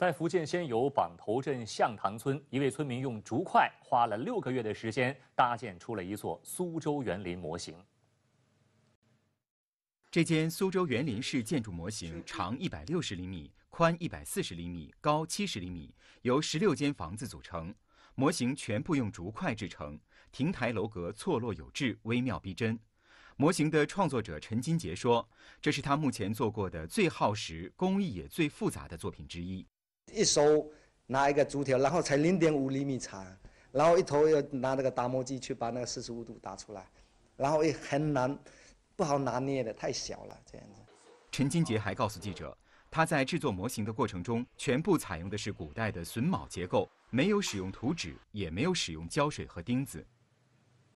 在福建仙游榜头镇向塘村，一位村民用竹筷花了六个月的时间，搭建出了一座苏州园林模型。这间苏州园林式建筑模型长一百六十厘米，宽一百四十厘米，高七十厘米，由十六间房子组成。模型全部用竹筷制成，亭台楼阁错落有致，微妙逼真。模型的创作者陈金杰说：“这是他目前做过的最耗时、工艺也最复杂的作品之一。”一收拿一个竹条，然后才零点五厘米长，然后一头又拿那个打磨机去把那个四十五度打出来，然后也很难，不好拿捏的，太小了这样子。陈金杰还告诉记者，他在制作模型的过程中，全部采用的是古代的榫卯结构，没有使用图纸，也没有使用胶水和钉子。